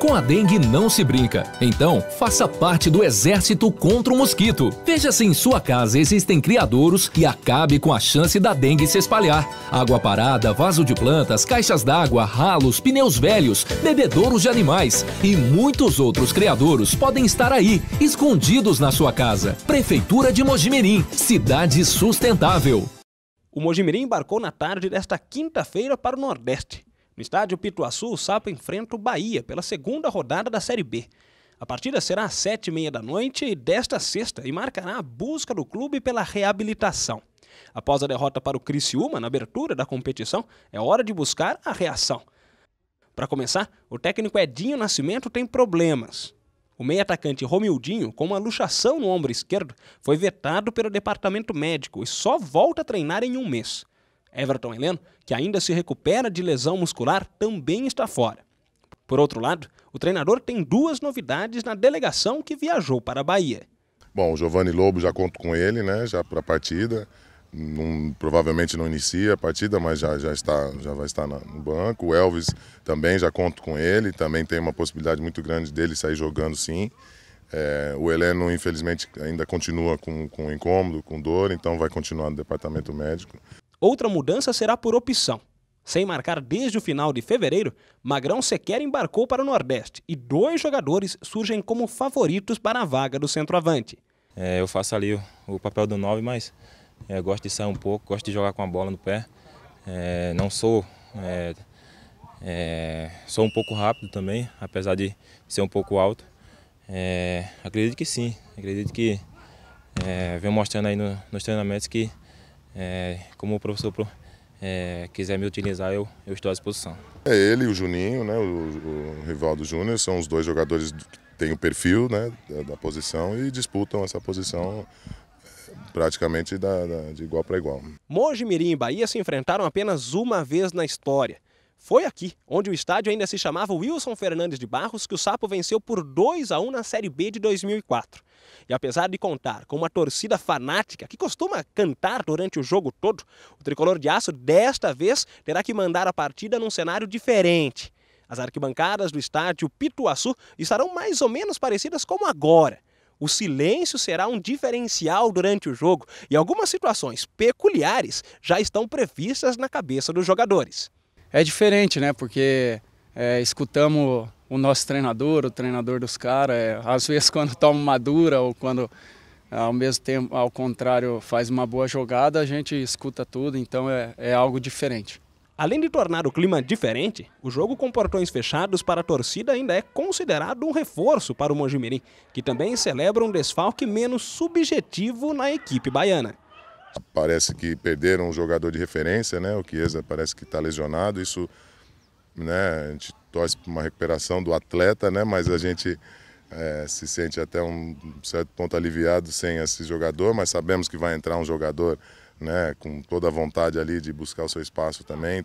Com a dengue não se brinca. Então, faça parte do exército contra o mosquito. Veja se em sua casa existem criadouros e acabe com a chance da dengue se espalhar. Água parada, vaso de plantas, caixas d'água, ralos, pneus velhos, bebedouros de animais e muitos outros criadouros podem estar aí, escondidos na sua casa. Prefeitura de Mojimirim, cidade sustentável. O Mojimirim embarcou na tarde desta quinta-feira para o Nordeste. No estádio Pituaçu, o Sapo enfrenta o Bahia pela segunda rodada da Série B. A partida será às sete e meia da noite desta sexta e marcará a busca do clube pela reabilitação. Após a derrota para o Criciúma na abertura da competição, é hora de buscar a reação. Para começar, o técnico Edinho Nascimento tem problemas. O meio-atacante Romildinho, com uma luxação no ombro esquerdo, foi vetado pelo departamento médico e só volta a treinar em um mês. Everton Heleno, que ainda se recupera de lesão muscular, também está fora. Por outro lado, o treinador tem duas novidades na delegação que viajou para a Bahia. Bom, o Giovanni Lobo já conto com ele, né, já para a partida. Não, provavelmente não inicia a partida, mas já, já, está, já vai estar no banco. O Elvis também já conto com ele, também tem uma possibilidade muito grande dele sair jogando sim. É, o Heleno, infelizmente, ainda continua com, com incômodo, com dor, então vai continuar no departamento médico. Outra mudança será por opção. Sem marcar desde o final de fevereiro, Magrão sequer embarcou para o Nordeste e dois jogadores surgem como favoritos para a vaga do centroavante. É, eu faço ali o, o papel do 9, mas é, gosto de sair um pouco, gosto de jogar com a bola no pé. É, não sou. É, é, sou um pouco rápido também, apesar de ser um pouco alto. É, acredito que sim, acredito que venho mostrando aí no, nos treinamentos que é, como o professor é, quiser me utilizar, eu, eu, estou à disposição. É ele e o Juninho, né, o, o Rivaldo Júnior, são os dois jogadores que têm o perfil né, da, da posição e disputam essa posição é, praticamente da, da, de igual para igual. Mogi Mirim e Bahia se enfrentaram apenas uma vez na história. Foi aqui, onde o estádio ainda se chamava Wilson Fernandes de Barros, que o Sapo venceu por 2 a 1 na Série B de 2004. E apesar de contar com uma torcida fanática que costuma cantar durante o jogo todo, o tricolor de aço desta vez terá que mandar a partida num cenário diferente. As arquibancadas do estádio Pituaçu estarão mais ou menos parecidas como agora. O silêncio será um diferencial durante o jogo e algumas situações peculiares já estão previstas na cabeça dos jogadores é diferente, né? Porque é, escutamos o nosso treinador, o treinador dos caras, é, às vezes quando toma tá madura ou quando ao mesmo tempo, ao contrário, faz uma boa jogada, a gente escuta tudo, então é, é algo diferente. Além de tornar o clima diferente, o jogo com portões fechados para a torcida ainda é considerado um reforço para o Mojimirim, que também celebra um desfalque menos subjetivo na equipe baiana. Parece que perderam um jogador de referência, né? O Chiesa parece que está lesionado. Isso, né? A gente torce para uma recuperação do atleta, né? Mas a gente é, se sente até um certo ponto aliviado sem esse jogador, mas sabemos que vai entrar um jogador né, com toda a vontade ali de buscar o seu espaço também.